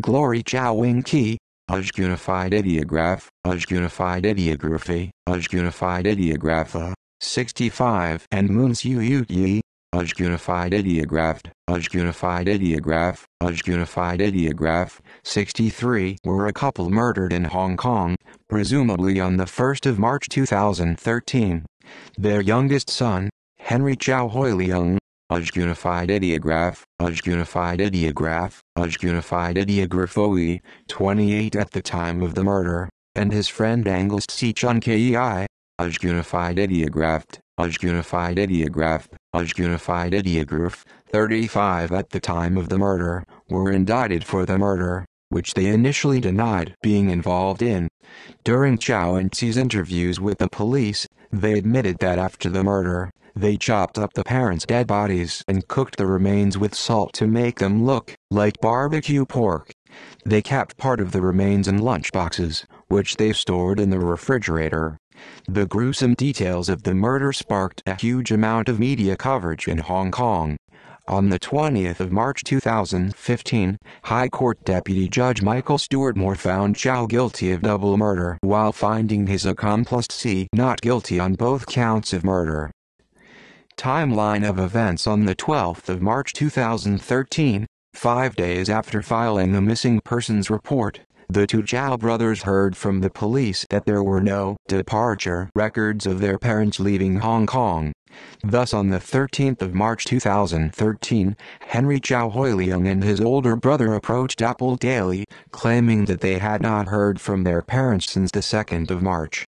Glory Wing Ki, UJ Unified Ideograph, UJ Unified Ideography, UJ Unified Ideographa, 65 and Moons Yu Yu Yi, UJ Unified Ideographed, UJ Unified Ideograph, UJ Unified Ideograph, 63 were a couple murdered in Hong Kong, presumably on the 1st of March 2013. Their youngest son, Henry Chow Hoi Leung, UJ Unified Ideograph, UJ Unified Ideograph, UJ Unified Ideograph OE, 28 at the time of the murder, and his friend Anglist C. Chun KEI, UJ Unified Ideographed, UJ Unified Ideograph, UJ Unified Ideograph, 35 at the time of the murder, were indicted for the murder, which they initially denied being involved in. During Chow and T's interviews with the police, they admitted that after the murder, they chopped up the parents' dead bodies and cooked the remains with salt to make them look like barbecue pork. They kept part of the remains in lunchboxes, which they stored in the refrigerator. The gruesome details of the murder sparked a huge amount of media coverage in Hong Kong. On the 20th of March 2015, High Court Deputy Judge Michael Stewart Moore found Chow guilty of double murder while finding his accomplice C not guilty on both counts of murder. Timeline of events on the 12th of March 2013, five days after filing the missing persons report, the two Chow brothers heard from the police that there were no departure records of their parents leaving Hong Kong. Thus on the 13th of March 2013, Henry Chow Hoi Leung and his older brother approached Apple Daily, claiming that they had not heard from their parents since the 2nd of March.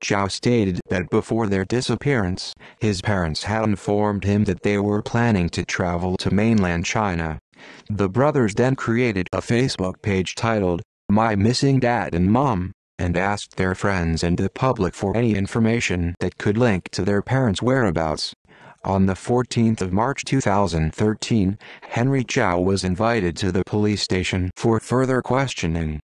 Zhao stated that before their disappearance, his parents had informed him that they were planning to travel to mainland China. The brothers then created a Facebook page titled, My Missing Dad and Mom, and asked their friends and the public for any information that could link to their parents' whereabouts. On the 14th of March 2013, Henry Chow was invited to the police station for further questioning.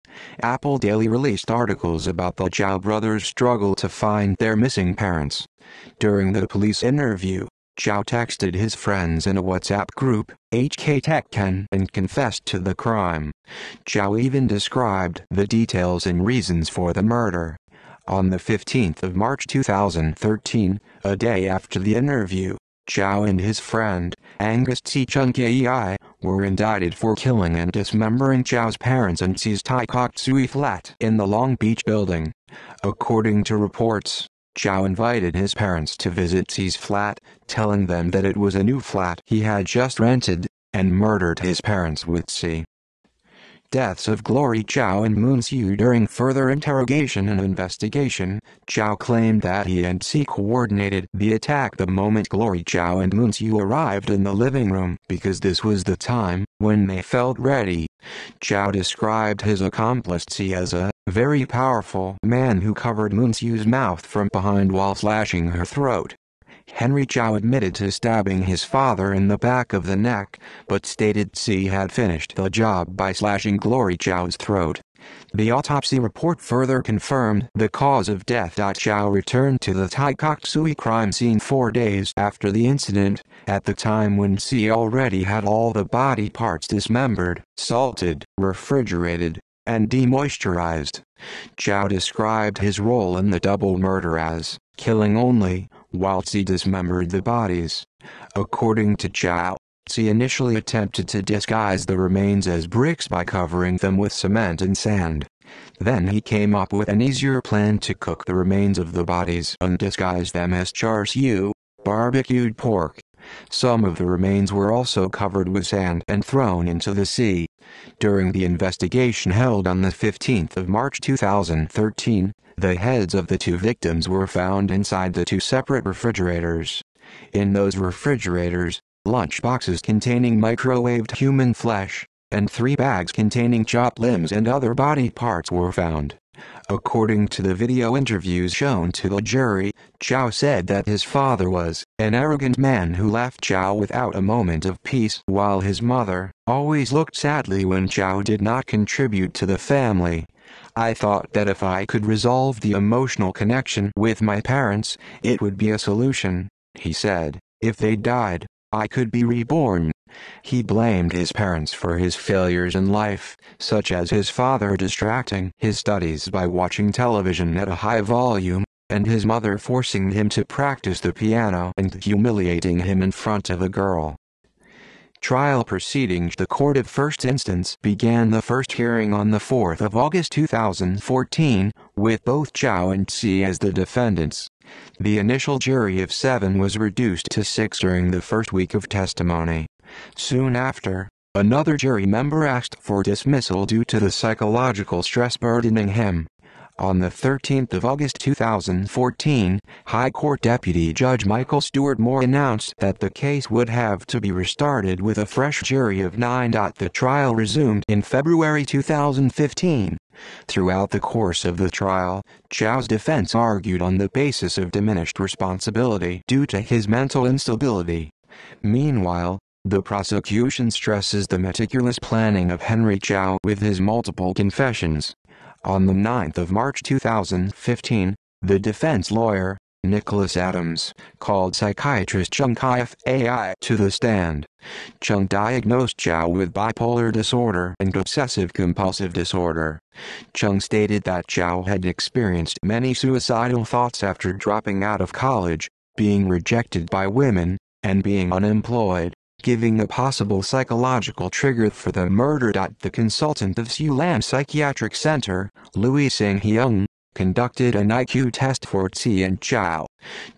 Apple Daily released articles about the Chow brothers' struggle to find their missing parents. During the police interview, Chow texted his friends in a WhatsApp group, HK Tech Ken, and confessed to the crime. Chow even described the details and reasons for the murder. On the 15th of March 2013, a day after the interview, Chow and his friend, Angus T. Chung Kei, were indicted for killing and dismembering Chow's parents and seized Tai Kok Tsui flat in the Long Beach building. According to reports, Chow invited his parents to visit T's flat, telling them that it was a new flat he had just rented, and murdered his parents with C deaths of Glory Chow and Moon Siu during further interrogation and investigation, Chow claimed that he and Si coordinated the attack the moment Glory Chow and Moon Siu arrived in the living room because this was the time when they felt ready. Chow described his accomplice Si as a very powerful man who covered Moon Siu's mouth from behind while slashing her throat. Henry Chow admitted to stabbing his father in the back of the neck, but stated C had finished the job by slashing Glory Chow's throat. The autopsy report further confirmed the cause of death. Chow returned to the Taikoksui crime scene four days after the incident, at the time when C already had all the body parts dismembered, salted, refrigerated, and demoisturized. Chow described his role in the double murder as killing only, whilst he dismembered the bodies. According to Chow, he initially attempted to disguise the remains as bricks by covering them with cement and sand. Then he came up with an easier plan to cook the remains of the bodies and disguise them as char siu, barbecued pork. Some of the remains were also covered with sand and thrown into the sea. During the investigation held on the 15th of March 2013, the heads of the two victims were found inside the two separate refrigerators. In those refrigerators, lunch boxes containing microwaved human flesh, and three bags containing chopped limbs and other body parts were found. According to the video interviews shown to the jury, Chow said that his father was an arrogant man who left Chow without a moment of peace, while his mother always looked sadly when Chow did not contribute to the family. I thought that if I could resolve the emotional connection with my parents, it would be a solution, he said. If they died, I could be reborn. He blamed his parents for his failures in life, such as his father distracting his studies by watching television at a high volume, and his mother forcing him to practice the piano and humiliating him in front of a girl trial proceedings the Court of First Instance began the first hearing on the 4th of August 2014, with both Chow and C as the defendants. The initial jury of seven was reduced to six during the first week of testimony. Soon after, another jury member asked for dismissal due to the psychological stress burdening him. On the 13th of August 2014, High Court Deputy Judge Michael Stewart Moore announced that the case would have to be restarted with a fresh jury of nine. The trial resumed in February 2015. Throughout the course of the trial, Chow's defense argued on the basis of diminished responsibility due to his mental instability. Meanwhile, the prosecution stresses the meticulous planning of Henry Chow with his multiple confessions. On the 9th of March 2015, the defense lawyer, Nicholas Adams, called psychiatrist Chung Kai-F.A.I. to the stand. Chung diagnosed Zhao with bipolar disorder and obsessive-compulsive disorder. Chung stated that Zhao had experienced many suicidal thoughts after dropping out of college, being rejected by women, and being unemployed giving a possible psychological trigger for the murder. The consultant of Siulan Psychiatric Center, Louis Sing Hyung, conducted an IQ test for Tsi and Chow.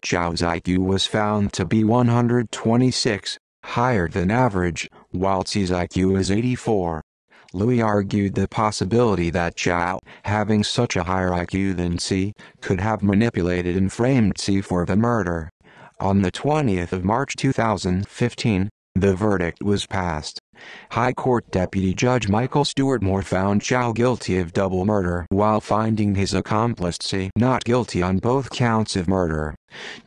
Chow's IQ was found to be 126, higher than average, while Tsi's IQ is 84. Louis argued the possibility that Chow, having such a higher IQ than Tsi, could have manipulated and framed Tsi for the murder. On the 20th of March 2015, the verdict was passed. High Court Deputy Judge Michael Stewart Moore found Chow guilty of double murder while finding his accomplice C not guilty on both counts of murder.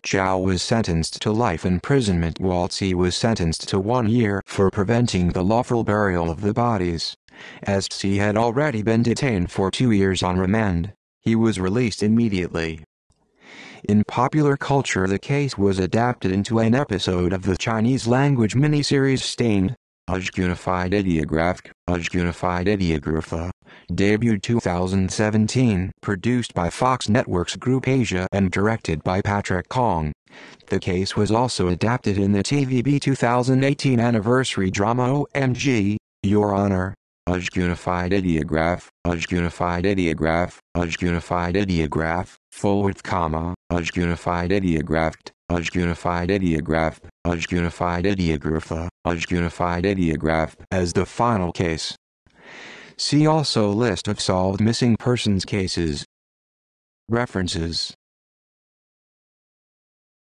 Chow was sentenced to life imprisonment while C was sentenced to one year for preventing the lawful burial of the bodies. As C had already been detained for two years on remand, he was released immediately. In popular culture the case was adapted into an episode of the Chinese language miniseries Stained, Ujgunified Ideographic, Ujgunified Ideographa, debuted 2017, produced by Fox Networks Group Asia and directed by Patrick Kong. The case was also adapted in the TVB 2018 anniversary drama OMG, Your Honor, USG Unified Ideograph, USG Unified Ideograph, USG Unified Ideograph, forward comma, USG Unified Ideographed, USG Unified Ideograph, USG Unified Ideographa, USG Unified Ideograph as the final case. See also list of solved missing persons cases. References